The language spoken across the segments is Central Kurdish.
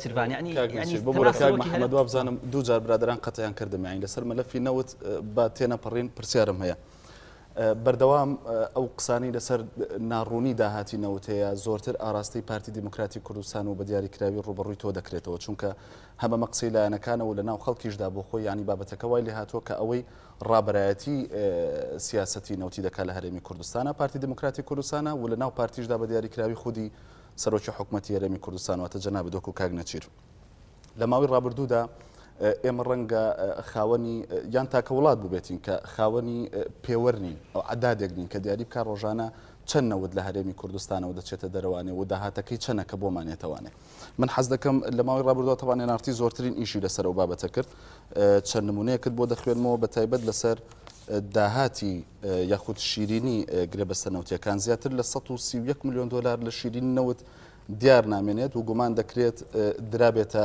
سیروانیانی محمد وابزانم دوو جار برادران قەتیان کردمیان لەسەر مەلەفی نەوت با تێنەپەڕین پرسیارم هەیە بەردەوام ئەو قسانی لەسەر ناڕوونی داهاتی نەوتەیە زۆرتر ئاراستەی پارتی دیموکراتی کوردستان و بە دیاریکراوی ڕوبڕووی تۆ دەکرێتەوە چونکە هەمە مەقسی لایەنەکانەوە لە ناو خەڵکیشدا بۆ خۆی ینی بابەتەکەوای لێ هاتووە کە ئەوەی ڕابایەتی سیاستی نەوتی دەکات لە هەرێمی کوردستانە پارتی دموکراتی کوردستانە و لە ناو پارتیشدا بە دیاریکراوی خودی سەرۆکی حکوومەتتی یارەمی کوردستانەوەتە جەنا بدۆک و کاگ نەچیر لە ماوەی ڕابردوودا ئێمە ڕەنگە خاوەنی یان تاکە وڵات ببێتین کە خاوەنی پێوەرنین ئەو عدادێکنین کە دیاری بکار ڕۆژانە چەندەوت لە هەرێمی کوردستانەوە دەچێتە دەروانێ و داهاتەکەی چەنەکە بۆمانێتوانێ من حەز دەکەم لە ماوەی ڕابردووەوانێ نارتی زۆرترین ئیشی لەسەر و بابەتە کرد چەند نمونەیە کرد بۆ دەخوێنمەوە بە تایبەت لەسەر داهاتی یاخود شیرینی گرێبەستەنەوتیەکان زیاتر لە 131 میلیۆن دلار لە شیرینەوەت دیار نامێنێت و گومان دەکرێت درابێتە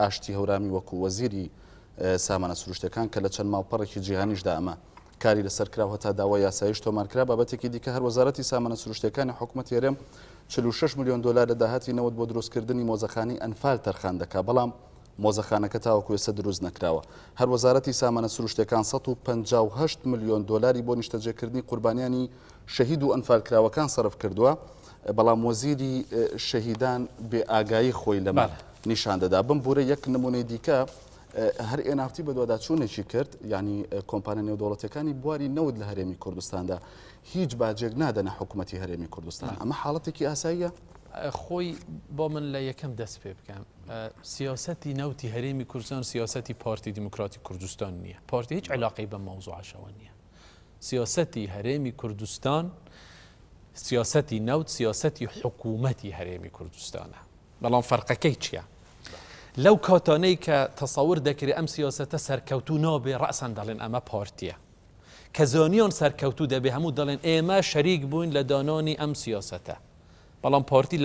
ئاشتی هەورامی وەکو وەزیری سامانە سروشتەکان کە لە چەند ماڵپەڕێکی جیهانیشدا ئەمە کاری لەسەر کراوە تا داوای یاسایش تۆمارکرا بابەتێکی دیکە هەر وەزارەتی سامانە سروشتەکانی حکوومەت هێرم 46 میلیۆن دلار لە داهاتی نەوەت بۆ دروستکردنی مۆزەخانی ئەنفال تەرخان دەکا بەڵام مۆزەخانەکە تاوەکوێسە دروست نەکراوە هەر وەزارەتی سامانە سروشتەکان 158 میلیۆن دلاری بۆ نیشتەجێکردنی قوربانیانی شەهید و ئەنفالکراوەکان سەرف کردووە بەڵام وەزیری شەهیدان بێ ئاگایی خۆی لەمە نیشان دەدا بم بورە یەک نمونەی دیکە هەر ئێنافتی بە دوواداچوونێکی کرد ینی کۆمپانە نێودوڵەتەکانی بواری نەود لە هەرێمی کوردستاندا هیچ باجێک نادەنە حکوومەتتی هەرێمی کوردستان ئەمە حاڵەتێکی ئاساییە خۆی با من لیکم یەکەم دەست سیاستی نوتی هەرێمی کوردستان سیاستی پارتی دموکراتی کوردستان نیه. پارتی هیچ علاقی موضوع موضوع نیه. سیاستی هەرێمی کوردستان سیاستی نوت سیاستی حکومتی هەرێمی کوردستانە بەڵام فرقه چییە لەو کاتانەی کە تەسەور دکری ئەم سیاستە سەرکەوتو نابێ ڕەسەن دەڵێن ئەمە پارتیە کە زۆنیان سەرکەوتو دەبێ هەموو دەڵێن ئێمە شەریک بووین لە دانانی ئەم سیاستە دو مسؤولية پارتی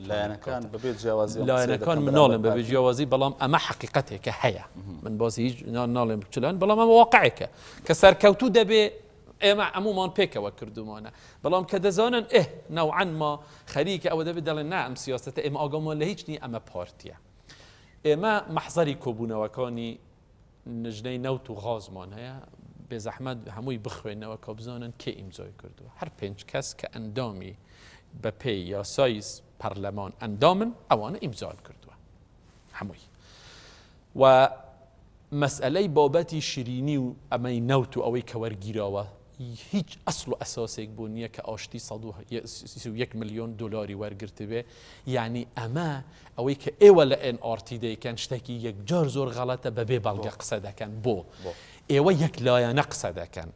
لا أنا كان ببيت جوازي لا أنا كان من نالم ببيت جوازي بلان أما حقيقته هەیە من بازي هیچ ناڵێم بچلان أما ئەمە واقعێکە کە سەرکەوتو دەبێ ئێمە ئەمومان پێکەوە کردومانە بەڵام کە دەزانن ئه اه، ناوعەنما خەریکە ئەوە دەبێت دەڵێن نا ئەم سیاستە ئێمە ئاگەمان لە هیچ نی اما پارتیە ئێمە مەحزەری کۆبوونەوەکانی نژنەی نەوت و غاز هەیە به زحمت هموی هەمووی بخوێنەوە کابزانن که کێ کردو هر پنج کس که اندامی به پی یا سایز پرلمان اندامن ئەوانە ئیمزال کردو هموی و مسئله بابەتی شیرینی و امی نوت و اوی کور وەرگیرەوە هیچ اصل و اساس یک بونیه که آشتی صد و یک میلیون دلاری ورگرت به یعنی اما اوی ئەمە ئەوەی کە ئێوە لە NRT دەیکەن شتێکی یەکجار زۆر غەڵەتە بەبێ بەڵگە قسە دەکەن بو. إيوة، لا يا ئێوە یەکلایەنە قسە دەکەن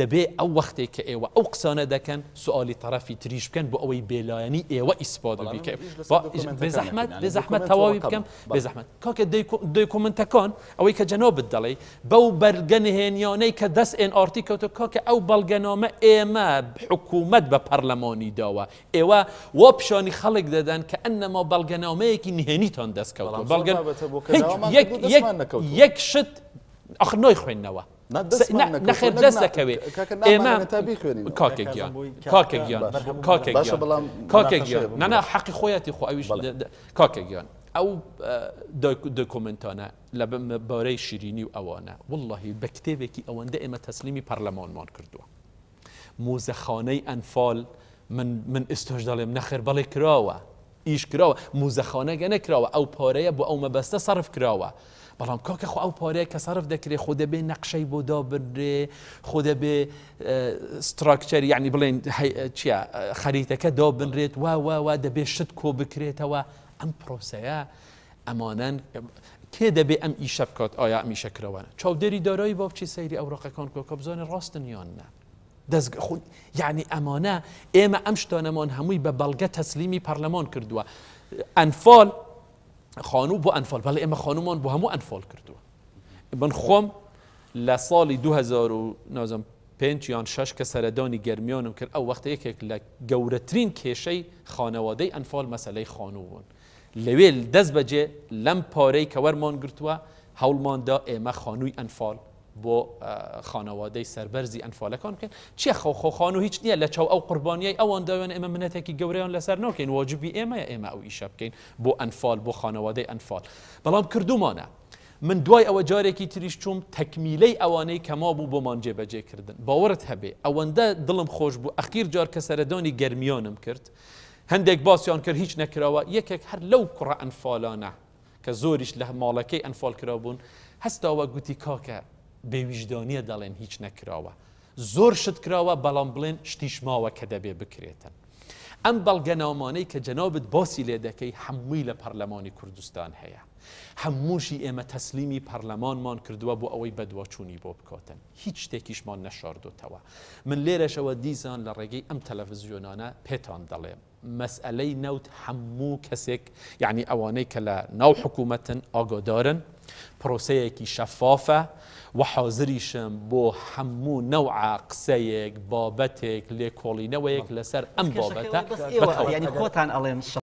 او ئەو وەختێک کە ئێوە ئەو قسانە دەکەن سوالی تەرەفی تریش بکەن بۆ ئەوەی بێلایەنی ئێوە ئیسپۆ بکەین بزەحمەت بزەحمەت تەواوی بکەم بزەحمەت کاکە دەیکمنتەکان ئەوەی کە جەنۆ بدەڵێ بەو بەرگەنهێنیانەی کە دەست ئNRT کەوتە کاکە ئەو بەڵگەنامە ئێمە حکوومەت بە پەرلەمانی داوە ئێوە وا پیشانی خەڵک دەدەن کە دس بەڵگەنامەیەکی إيوة، بلغن يك يك يك شت اخر ئەخنۆی خوێندنەوە نەخێر دەستەکەوێت ئێمە کاکێکیان کاکێکیان کاکێکیان کاکێکیان نەنا حەقی خۆیەتی خۆ ئەویش کاکێکیان ئەو دکمنتانە لە بەرەی شیرینی و ئەوانە واللهی بە کتێبێکی ئەوەندە ئێمە تەسلیمی پەرلەمانمان کردووە موزەخانەی انفال من ئستۆش دەڵێم نەخێر بەڵێ کراوە ئیش کراوە موزەخانە گەنە کراوە او پاره بو او مبسته صرف کراوە بەڵام که خو او پاره که صرف دکره خود به نقشه بودا خود خود به سترکچر یعنی بلین چیا که دا بنرێت وا وا دەبێ شت کو بکریت، که پرۆسەیە به ام ایشب کات آیا ام ایشب کروانه چاو داری دارایی با سیری سەیری او ڕقەکان که بزانێ که یان نه؟ خود یعنی امانه ایم امشتانمان هموی به بلگه تسلیمی پرلمان پەرلەمان انفال؟ خانوو بۆ ئەنفال بەڵێ ئێمە خانومان بۆ هەموو ئەنفال کردووە من خۆم لە ساڵی 2009 پێنج یان شش کە سەردانی گەرمیانم کرد ئەو وەختە یەکێک لە گەورەترین کێشەی خانەوادەی ئەنفال مەسلەی خانووبوون لەوێ دەست بەجێ لەم پارەی کە وەرمان گرتووە هەوڵماندا ئێمە خانووی ئەنفال بۆ خانەوادەی سربەرزی ئەنفالەکان بکەن چی خۆخۆخان و هیچ نییە لە چاو ئەو قربانیای ئەوان داوێن ئێمە منەتێکی گەوریان لەسەر ناکەین واجبی ئێمە ئێمە ئەو ئیشە بکەین بۆ ئەنفال بۆ خانەوادەی ئەنفال بەڵام کردومانە من دوای ئەوە جارێکی تریش چوم تەکمیلەی ئەوانەی کەما بوو بۆمان جێبەجێکردن باوەرت هەبێ ئەوەندە دڵم خۆش بوو ئەخیر جار کە سەردانی گەرمیانم کرد هەندێک باسییان کرد هیچ نەکراوە یەکێک هەر لەو کوڕە ئەنفالانە کە زۆریش لە ماڵەکەی ئەنفال کرا بوون هەستاوە گوتی کاکە بێویژدانیە دەڵێن هیچ نەکراوە. زۆر شت کراوە بەڵام بڵێن شتیشماوە کە دەبێ بکرێتن. ئەم بەڵگەناومانەی کە جەنابت بۆسی لێ دەکەی هەمووی لە پەرلەمانی کوردستان هەیە. هەمووشی ئێمە تەسلیمی پەرلەمانمان کردووە بۆ ئەوەی بەدووەچوونی بۆ بکۆتن. هیچ شتێکیشمان نەشاردوتەوە. من لێرەشەوە دیزان لە ڕێگەی ئەم تەلەڤزیۆنانە پێتان دەڵێم. مەسئلەی نەوت هەموو کەسێک یعنی ئەوانەی کە لە ناو حکوومەتن ئاگۆدارن پرۆسەیەکی شەفافە و حاضریشم بۆ هەموو نەوع قسەیەک بابەتێک لێکۆڵینەوەیەک لەسەر ئەم بابەتە خۆتان ئەڵێم